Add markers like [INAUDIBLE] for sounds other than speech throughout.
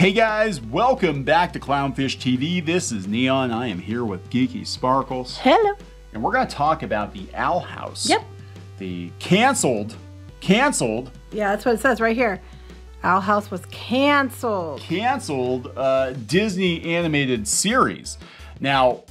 Hey guys, welcome back to Clownfish TV. This is Neon. I am here with Geeky Sparkles. Hello. And we're going to talk about the Owl House. Yep. The canceled, canceled. Yeah, that's what it says right here. Owl House was canceled. Canceled uh, Disney animated series. Now,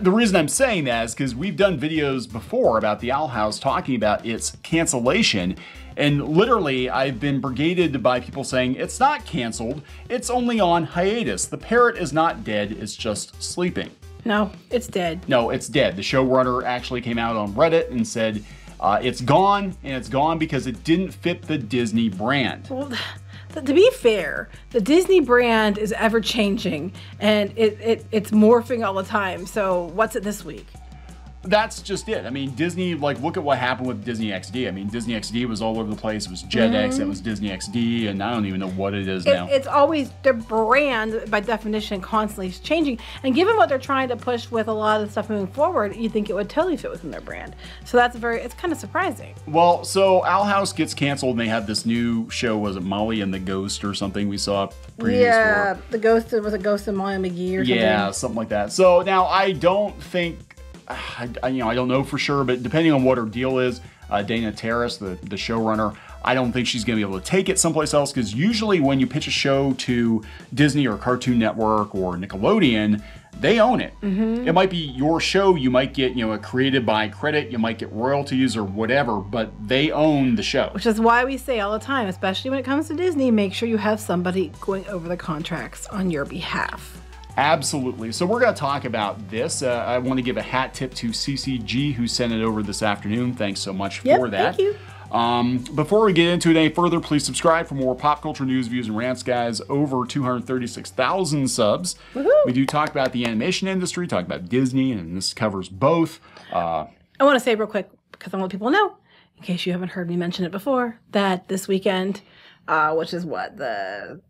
the reason I'm saying that is because we've done videos before about the Owl House talking about its cancellation. And literally, I've been brigaded by people saying it's not canceled, it's only on hiatus. The parrot is not dead, it's just sleeping. No, it's dead. No, it's dead. The showrunner actually came out on Reddit and said, uh, it's gone, and it's gone because it didn't fit the Disney brand. Well, [LAUGHS] to be fair, the Disney brand is ever changing and it, it, it's morphing all the time. So, what's it this week? that's just it. I mean, Disney, like, look at what happened with Disney XD. I mean, Disney XD was all over the place. It was JetX, mm-hmm. it was Disney XD, and I don't even know what it is it, now. It's always their brand, by definition, constantly is changing. And given what they're trying to push with a lot of stuff moving forward, you would think it would totally fit within their brand. So that's very, it's kind of surprising. Well, so Owl House gets canceled, and they have this new show, was it Molly and the Ghost or something we saw previous Yeah, for. the Ghost, was a Ghost of Molly McGee or something. Yeah, something like that. So now I don't think [SIGHS] I, I, you know, I don't know for sure, but depending on what her deal is, uh, Dana Terrace, the, the showrunner, I don't think she's going to be able to take it someplace else because usually when you pitch a show to Disney or Cartoon Network or Nickelodeon, they own it. Mm-hmm. It might be your show. You might get, you know, a created by credit. You might get royalties or whatever, but they own the show. Which is why we say all the time, especially when it comes to Disney, make sure you have somebody going over the contracts on your behalf. Absolutely. So we're going to talk about this. Uh, I want to give a hat tip to CCG who sent it over this afternoon. Thanks so much yep, for that. Thank you. Um, before we get into it any further, please subscribe for more pop culture news, views, and rants, guys. Over 236,000 subs. Woo-hoo. We do talk about the animation industry, talk about Disney, and this covers both. Uh, I want to say real quick, because I want people to know, in case you haven't heard me mention it before, that this weekend, uh, which is what, the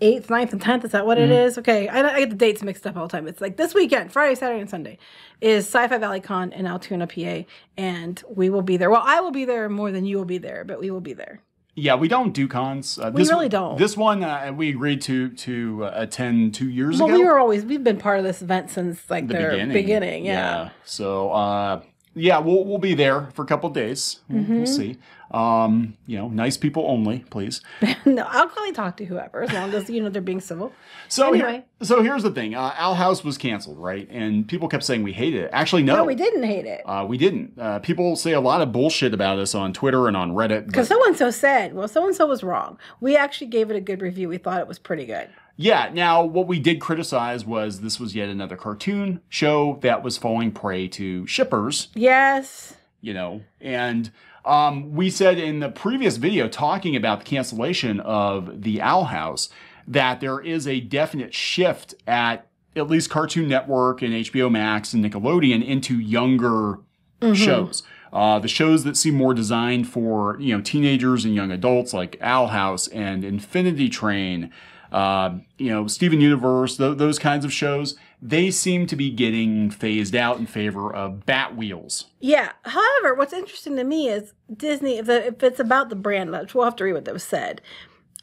8th, ninth, and 10th. Is that what mm-hmm. it is? Okay. I, I, get the dates mixed up all the time. It's like this weekend, Friday, Saturday, and Sunday, is Sci Fi Valley Con in Altoona, PA. And we will be there. Well, I will be there more than you will be there, but we will be there. Yeah, we don't do cons. Uh, we this, really don't. This one uh, we agreed to to uh, attend two years well, ago. Well, we were always we've been part of this event since like the beginning. beginning yeah. yeah. So uh, yeah, we'll we'll be there for a couple days. We'll, mm-hmm. we'll see. Um, you know, nice people only, please. [LAUGHS] no, I'll probably talk to whoever as long as you know they're being civil. So anyway, here, so here's the thing: uh, Owl House was canceled, right? And people kept saying we hated it. Actually, no, no, we didn't hate it. Uh, we didn't. Uh, people say a lot of bullshit about us on Twitter and on Reddit because so and so said, "Well, so and so was wrong." We actually gave it a good review. We thought it was pretty good. Yeah, now what we did criticize was this was yet another cartoon show that was falling prey to shippers. Yes. You know, and um, we said in the previous video talking about the cancellation of The Owl House that there is a definite shift at at least Cartoon Network and HBO Max and Nickelodeon into younger mm-hmm. shows. Uh, the shows that seem more designed for you know teenagers and young adults, like Owl House and Infinity Train, um, you know, Steven Universe, th- those kinds of shows, they seem to be getting phased out in favor of bat wheels. Yeah. However, what's interesting to me is Disney, if, if it's about the brand, which we'll have to read what that was said.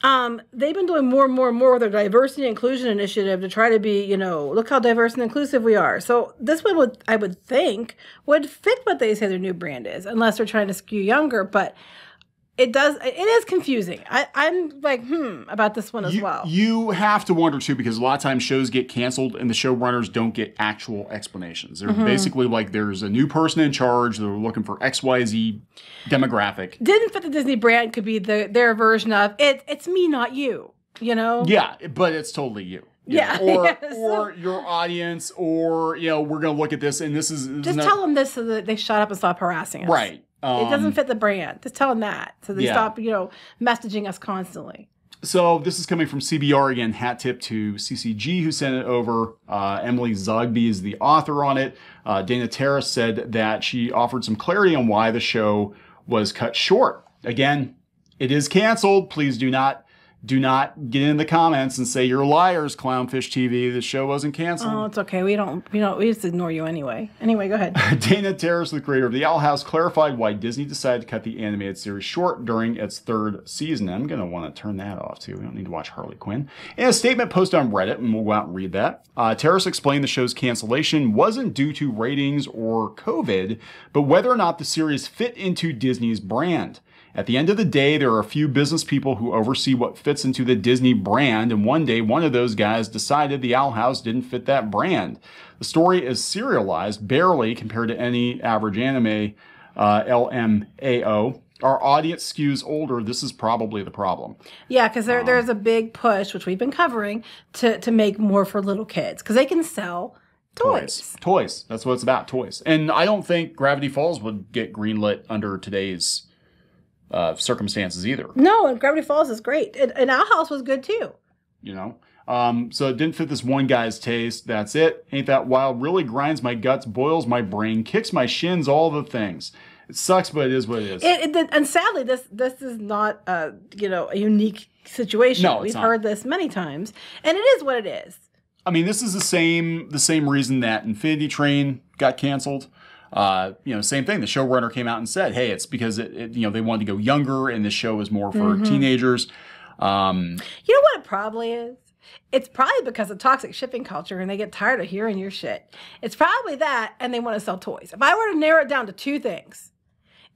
Um, they've been doing more and more and more with their diversity and inclusion initiative to try to be, you know, look how diverse and inclusive we are. So this one would, I would think, would fit what they say their new brand is, unless they're trying to skew younger. But it does it is confusing I, i'm like hmm about this one as you, well you have to wonder too because a lot of times shows get canceled and the showrunners don't get actual explanations they're mm-hmm. basically like there's a new person in charge they're looking for xyz demographic didn't fit the disney brand could be the their version of it it's me not you you know yeah but it's totally you yeah, yeah. [LAUGHS] Or, or your audience, or you know, we're gonna look at this, and this is just tell them this so that they shut up and stop harassing us. Right, um, it doesn't um, fit the brand. Just tell them that. So they yeah. stop, you know, messaging us constantly. So this is coming from CBR again. Hat tip to CCG who sent it over. Uh, Emily Zogby is the author on it. Uh, Dana Terra said that she offered some clarity on why the show was cut short. Again, it is canceled. Please do not do not get in the comments and say you're liars, Clownfish TV. The show wasn't canceled. Oh, it's okay. We don't. We don't. We just ignore you anyway. Anyway, go ahead. [LAUGHS] Dana Terrace, the creator of The Owl House, clarified why Disney decided to cut the animated series short during its third season. I'm gonna want to turn that off too. We don't need to watch Harley Quinn. In a statement posted on Reddit, and we'll go out and read that. Uh, Terrace explained the show's cancellation wasn't due to ratings or COVID, but whether or not the series fit into Disney's brand. At the end of the day, there are a few business people who oversee what fits into the Disney brand, and one day one of those guys decided the Owl House didn't fit that brand. The story is serialized barely compared to any average anime uh, LMAO. Our audience skews older. This is probably the problem. Yeah, because there, um, there's a big push, which we've been covering, to, to make more for little kids because they can sell toys. Toys. That's what it's about, toys. And I don't think Gravity Falls would get greenlit under today's uh, circumstances either. No, and Gravity Falls is great, and, and Owl House was good too. You know, um, so it didn't fit this one guy's taste. That's it. Ain't that wild? Really grinds my guts, boils my brain, kicks my shins, all the things. It sucks, but it is what it is. It, it, and sadly, this this is not a you know a unique situation. No, we've not. heard this many times, and it is what it is. I mean, this is the same the same reason that Infinity Train got canceled uh, you know, same thing. The showrunner came out and said, "Hey, it's because it, it you know they wanted to go younger, and the show is more for mm-hmm. teenagers." Um, you know what it probably is. It's probably because of toxic shipping culture and they get tired of hearing your shit. It's probably that and they want to sell toys. If I were to narrow it down to two things,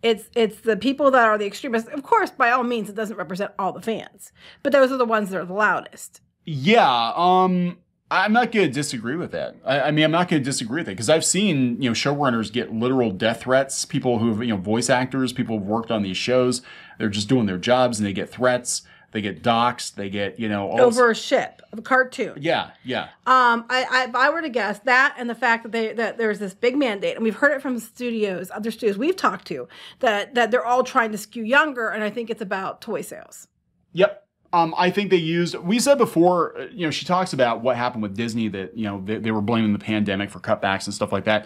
it's it's the people that are the extremists. Of course, by all means it doesn't represent all the fans, but those are the ones that are the loudest. Yeah, um I'm not going to disagree with that. I, I mean, I'm not going to disagree with it because I've seen you know showrunners get literal death threats. People who have you know voice actors, people who've worked on these shows, they're just doing their jobs and they get threats. They get doxxed. They get you know over this. a ship, a cartoon. Yeah, yeah. Um, I, I, if I were to guess that, and the fact that they that there's this big mandate, and we've heard it from studios, other studios we've talked to, that that they're all trying to skew younger, and I think it's about toy sales. Yep, um, I think they used. We said before, uh, you know, she talks about what happened with Disney that you know they, they were blaming the pandemic for cutbacks and stuff like that.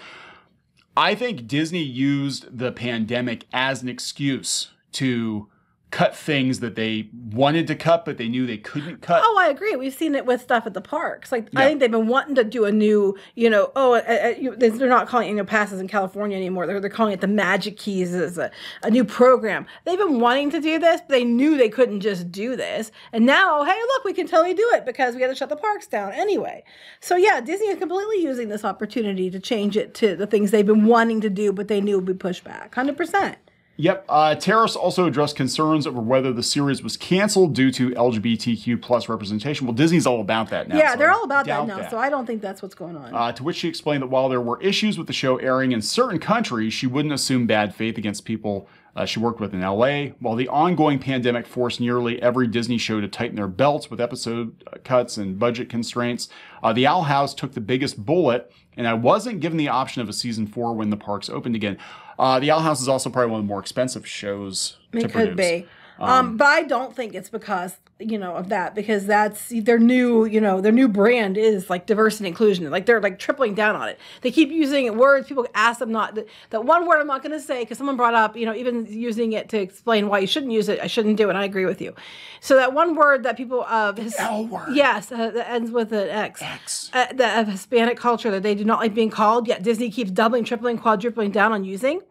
I think Disney used the pandemic as an excuse to cut things that they wanted to cut but they knew they couldn't cut. Oh, I agree. We've seen it with stuff at the parks. Like yeah. I think they've been wanting to do a new, you know, oh, uh, uh, you, they're not calling it you know, passes in California anymore. They're, they're calling it the Magic Keys as a, a new program. They've been wanting to do this, but they knew they couldn't just do this. And now, hey, look, we can totally do it because we had to shut the parks down anyway. So yeah, Disney is completely using this opportunity to change it to the things they've been wanting to do but they knew would be pushed back. 100%. Yep. Uh, Terrace also addressed concerns over whether the series was canceled due to LGBTQ plus representation. Well, Disney's all about that now. Yeah, so they're all about that now, that. so I don't think that's what's going on. Uh, to which she explained that while there were issues with the show airing in certain countries, she wouldn't assume bad faith against people uh, she worked with in LA. While the ongoing pandemic forced nearly every Disney show to tighten their belts with episode uh, cuts and budget constraints, uh, the Owl House took the biggest bullet, and I wasn't given the option of a season four when the parks opened again. Uh, the Owl House is also probably one of the more expensive shows it to could produce. be. Um, um, but I don't think it's because you know of that because that's their new you know their new brand is like diversity and inclusion. Like they're like tripling down on it. They keep using words. People ask them not that, that one word I'm not going to say because someone brought up you know even using it to explain why you shouldn't use it. I shouldn't do it. I agree with you. So that one word that people of his, L word yes uh, that ends with an X. X. Uh, the, of Hispanic culture that they do not like being called. Yet Disney keeps doubling, tripling, quadrupling down on using.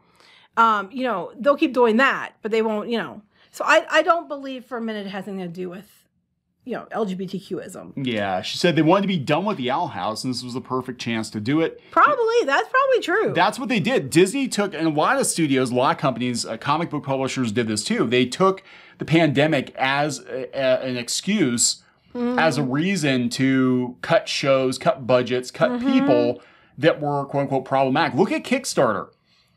Um, you know they'll keep doing that, but they won't you know so I, I don't believe for a minute it has anything to do with, you know, LGBTQism. Yeah, she said they wanted to be done with the Owl House, and this was the perfect chance to do it. Probably, that's probably true. That's what they did. Disney took, and a lot of studios, a lot of companies, uh, comic book publishers did this too. They took the pandemic as a, a, an excuse, mm. as a reason to cut shows, cut budgets, cut mm-hmm. people that were quote unquote problematic. Look at Kickstarter.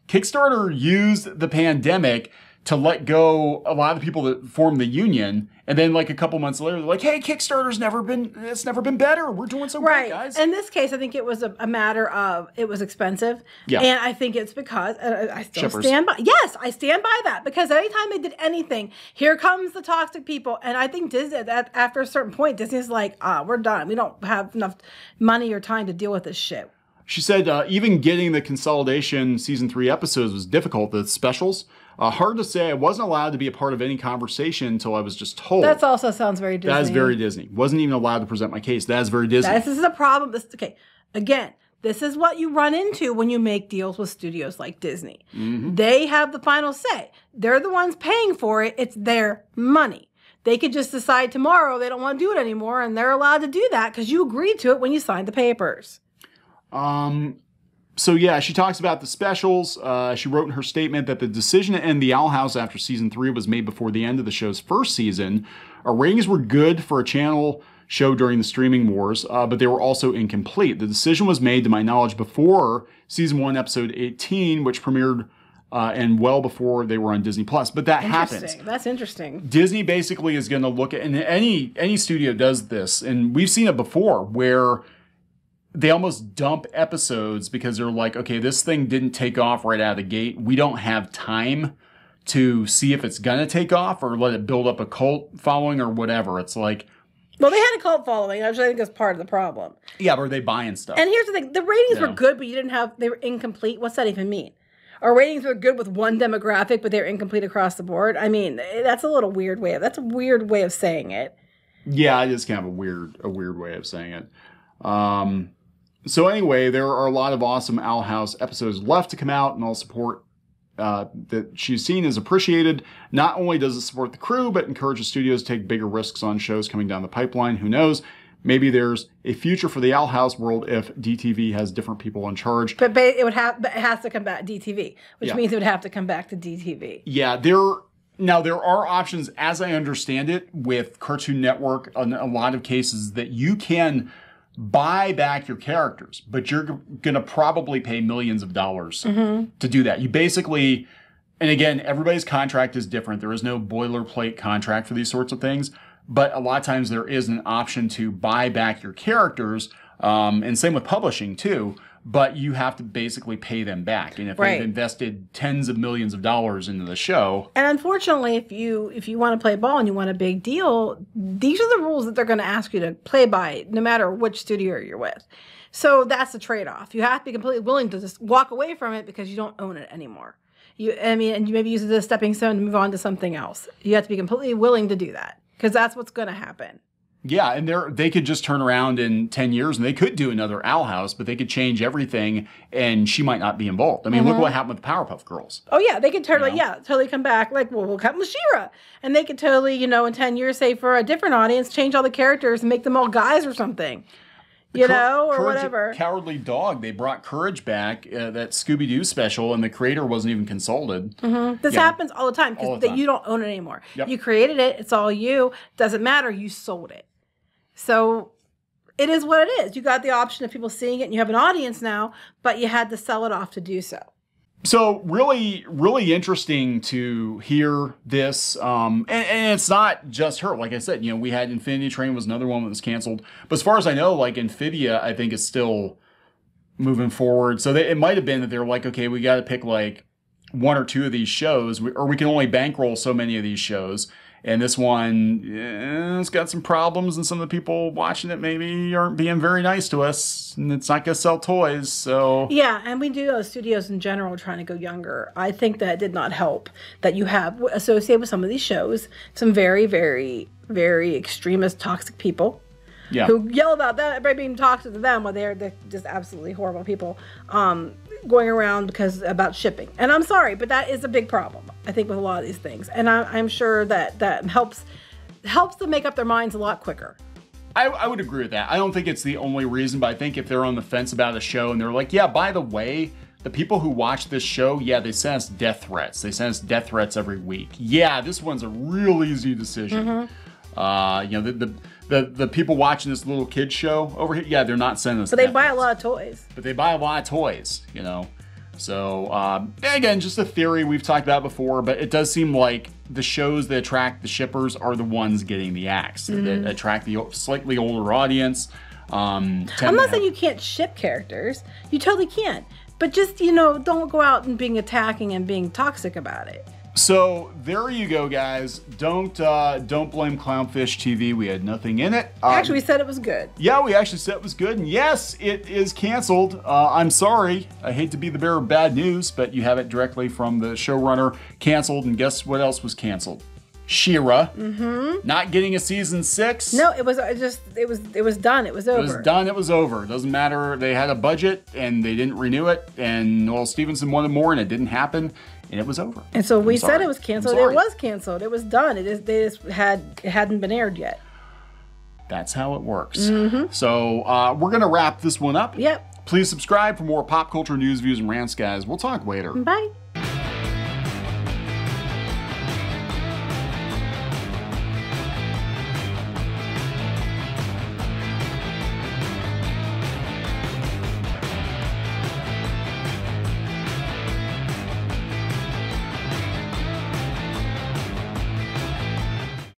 Kickstarter used the pandemic to let go a lot of the people that formed the union. And then like a couple months later, they're like, hey, Kickstarter's never been, it's never been better. We're doing so right. great, guys. In this case, I think it was a, a matter of, it was expensive. Yeah. And I think it's because, I still Shippers. stand by, yes, I stand by that because anytime they did anything, here comes the toxic people. And I think Disney, at, after a certain point, Disney's like, ah, we're done. We don't have enough money or time to deal with this shit she said uh, even getting the consolidation season three episodes was difficult. The specials, uh, hard to say. I wasn't allowed to be a part of any conversation until I was just told. That also sounds very Disney. That is very Disney. Wasn't even allowed to present my case. That is very Disney. This is a problem. This okay. Again, this is what you run into when you make deals with studios like Disney. Mm-hmm. They have the final say. They're the ones paying for it. It's their money. They could just decide tomorrow they don't want to do it anymore, and they're allowed to do that because you agreed to it when you signed the papers. Um, so yeah, she talks about the specials. Uh, she wrote in her statement that the decision to end the Owl House after season three was made before the end of the show's first season. Our ratings were good for a channel show during the streaming wars, uh, but they were also incomplete. The decision was made, to my knowledge, before season one, episode 18, which premiered uh, and well before they were on Disney Plus. But that happens. That's interesting. Disney basically is going to look at, and any any studio does this, and we've seen it before, where they almost dump episodes because they're like, okay, this thing didn't take off right out of the gate. We don't have time to see if it's gonna take off or let it build up a cult following or whatever. It's like, well, they had a cult following, which I think is part of the problem. Yeah, but are they buying stuff? And here's the thing: the ratings yeah. were good, but you didn't have they were incomplete. What's that even mean? Our ratings were good with one demographic, but they're incomplete across the board. I mean, that's a little weird way of that's a weird way of saying it. Yeah, it is kind of a weird a weird way of saying it. Um, so anyway, there are a lot of awesome Owl House episodes left to come out, and all support uh, that she's seen is appreciated. Not only does it support the crew, but encourages studios to take bigger risks on shows coming down the pipeline. Who knows? Maybe there's a future for the Owl House world if DTV has different people in charge. But, it would have, it has to come back DTV, which yeah. means it would have to come back to DTV. Yeah, there now, there are options, as I understand it, with Cartoon Network in a lot of cases that you can buy back your characters, but you're going to probably pay millions of dollars mm-hmm. to do that. You basically, and again, everybody's contract is different. There is no boilerplate contract for these sorts of things, but a lot of times there is an option to buy back your characters. Um, and same with publishing too but you have to basically pay them back and if right. they've invested tens of millions of dollars into the show and unfortunately if you if you want to play ball and you want a big deal these are the rules that they're going to ask you to play by no matter which studio you're with so that's the trade-off you have to be completely willing to just walk away from it because you don't own it anymore you i mean and you maybe use it as a stepping stone to move on to something else you have to be completely willing to do that because that's what's going to happen yeah, and they they could just turn around in 10 years and they could do another Owl House, but they could change everything and she might not be involved. I mean, mm-hmm. look what mm-hmm. happened with the Powerpuff Girls. Oh, yeah, they could totally, you know? yeah, totally come back. Like, well, we'll come with Shira, And they could totally, you know, in 10 years, say for a different audience, change all the characters and make them all guys or something. you cur- know, or whatever. Cowardly Dog. They brought Courage back, uh, that Scooby Doo special, and the creator wasn't even consulted. Mm-hmm. This yeah. happens all the time because you don't own it anymore. Yep. You created it, it's all you. Doesn't matter. You sold it. So it is what it is. You got the option of people seeing it and you have an audience now, but you had to sell it off to do so. So really, really interesting to hear this, um, and, and, it's not just her. Like I said, you know, we had Infinity Train was another one that was canceled, but as far as I know, like Amphibia, I think is still moving forward. So they, it might have been that they're like, okay, we got to pick like one or two of these shows, or we can only bankroll so many of these shows, and this one, yeah, it's got some problems, and some of the people watching it maybe aren't being very nice to us, and it's not going to sell toys. So yeah, and we do uh, studios in general trying to go younger. I think that did not help that you have associated with some of these shows some very, very, very extremist, toxic people. Yeah. Who yell about that by being toxic to them when they're just absolutely horrible people. Um, going around because about shipping. And I'm sorry, but that is a big problem, I think, with a lot of these things. And I, am sure that that helps helps them make up their minds a lot quicker. I, I would agree with that. I don't think it's the only reason, but I think if they're on the fence about a show and they're like, yeah, by the way, the people who watch this show, yeah, they send us death threats. They send us death threats every week. Yeah, this one's a real easy decision. Mm-hmm. Uh, you know, the, the the the people watching this little kid show over here, yeah, they're not sending us. But they buy a lot of toys. But they buy a lot of toys, you know. So um, again, just a theory we've talked about before, but it does seem like the shows that attract the shippers are the ones getting the acts mm-hmm. that attract the slightly older audience. Um, I'm not saying have- you can't ship characters. You totally can, but just you know, don't go out and being attacking and being toxic about it. So there you go, guys. Don't uh, don't blame Clownfish TV. We had nothing in it. Um, actually, we said it was good. Yeah, we actually said it was good, and yes, it is canceled. Uh, I'm sorry. I hate to be the bearer of bad news, but you have it directly from the showrunner. Canceled, and guess what else was canceled? Shira, mm-hmm. not getting a season six. No, it was it just it was it was done. It was over. It was done. It was over. Doesn't matter. They had a budget and they didn't renew it. And well, Stevenson wanted more, and it didn't happen and it was over. And so we said it was canceled. It was canceled. It was done. It is, they just had it hadn't been aired yet. That's how it works. Mm-hmm. So uh, we're gonna wrap this one up. Yep. Please subscribe for more pop culture news, views, and rants, guys. We'll talk later. Bye.